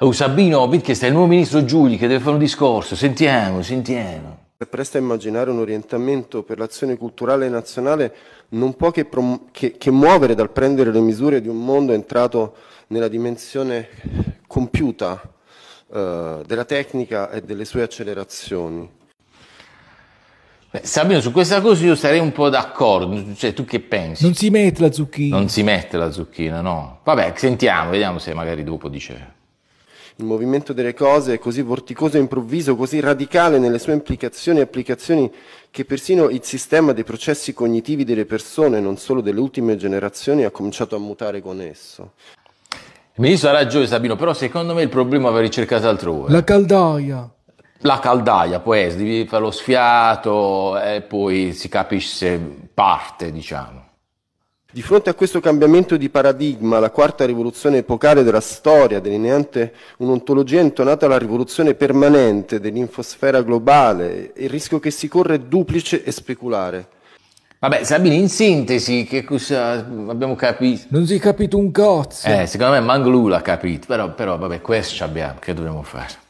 Oh, Sabino, Hobbit, che stai il nuovo ministro Giuli che deve fare un discorso, sentiamo, sentiamo. È presto a immaginare un orientamento per l'azione culturale nazionale non può che, prom- che, che muovere dal prendere le misure di un mondo entrato nella dimensione compiuta eh, della tecnica e delle sue accelerazioni. Beh, Sabino, su questa cosa io sarei un po' d'accordo, cioè tu che pensi? Non si mette la zucchina. Non si mette la zucchina, no. Vabbè, sentiamo, vediamo se magari dopo dice... Il movimento delle cose è così vorticoso e improvviso, così radicale nelle sue implicazioni e applicazioni, che persino il sistema dei processi cognitivi delle persone, non solo delle ultime generazioni, ha cominciato a mutare con esso. Il ministro ha ragione Sabino, però secondo me il problema va ricercato altrove. La caldaia. La caldaia, poi devi fare lo sfiato e poi si capisce se parte, diciamo. Di fronte a questo cambiamento di paradigma, la quarta rivoluzione epocale della storia, delineante un'ontologia intonata alla rivoluzione permanente dell'infosfera globale, il rischio che si corre è duplice e speculare. Vabbè, Sabine, in sintesi, che cosa abbiamo capito? Non si è capito un cazzo. Eh, secondo me Manglu l'ha capito, però, però vabbè, questo abbiamo, che dobbiamo fare?